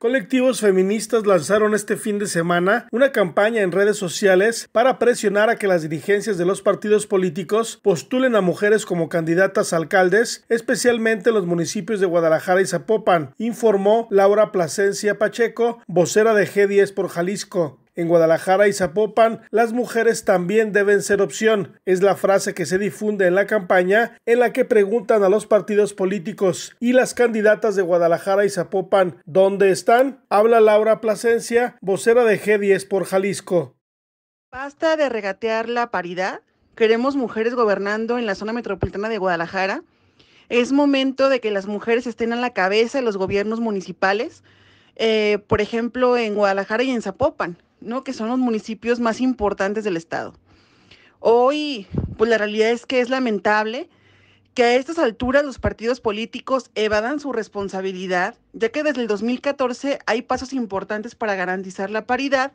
Colectivos feministas lanzaron este fin de semana una campaña en redes sociales para presionar a que las dirigencias de los partidos políticos postulen a mujeres como candidatas a alcaldes, especialmente en los municipios de Guadalajara y Zapopan, informó Laura Plasencia Pacheco, vocera de G10 por Jalisco. En Guadalajara y Zapopan, las mujeres también deben ser opción, es la frase que se difunde en la campaña en la que preguntan a los partidos políticos y las candidatas de Guadalajara y Zapopan, ¿dónde están? Habla Laura Plasencia, vocera de G10 por Jalisco. Basta de regatear la paridad. Queremos mujeres gobernando en la zona metropolitana de Guadalajara. Es momento de que las mujeres estén a la cabeza de los gobiernos municipales, eh, por ejemplo, en Guadalajara y en Zapopan. Que son los municipios más importantes del estado. Hoy, pues la realidad es que es lamentable que a estas alturas los partidos políticos evadan su responsabilidad, ya que desde el 2014 hay pasos importantes para garantizar la paridad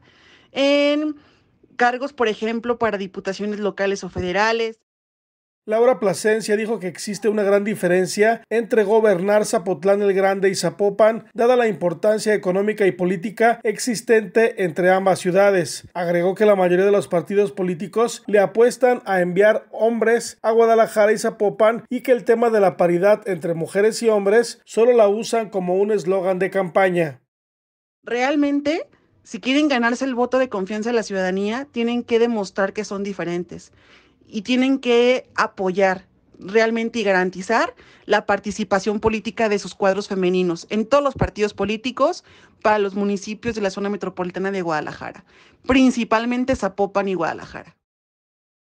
en cargos, por ejemplo, para diputaciones locales o federales, Laura Plasencia dijo que existe una gran diferencia entre gobernar Zapotlán el Grande y Zapopan, dada la importancia económica y política existente entre ambas ciudades. Agregó que la mayoría de los partidos políticos le apuestan a enviar hombres a Guadalajara y Zapopan y que el tema de la paridad entre mujeres y hombres solo la usan como un eslogan de campaña. Realmente, si quieren ganarse el voto de confianza de la ciudadanía, tienen que demostrar que son diferentes y tienen que apoyar realmente y garantizar la participación política de sus cuadros femeninos en todos los partidos políticos para los municipios de la zona metropolitana de Guadalajara, principalmente Zapopan y Guadalajara.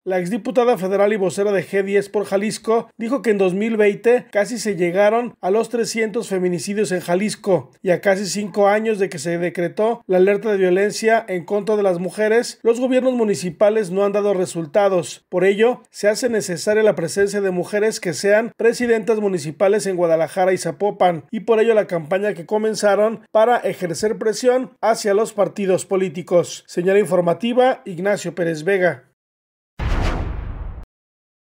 La exdiputada federal y vocera de G10 por Jalisco dijo que en 2020 casi se llegaron a los 300 feminicidios en Jalisco y a casi cinco años de que se decretó la alerta de violencia en contra de las mujeres, los gobiernos municipales no han dado resultados. Por ello, se hace necesaria la presencia de mujeres que sean presidentas municipales en Guadalajara y Zapopan y por ello la campaña que comenzaron para ejercer presión hacia los partidos políticos. Señal informativa Ignacio Pérez Vega.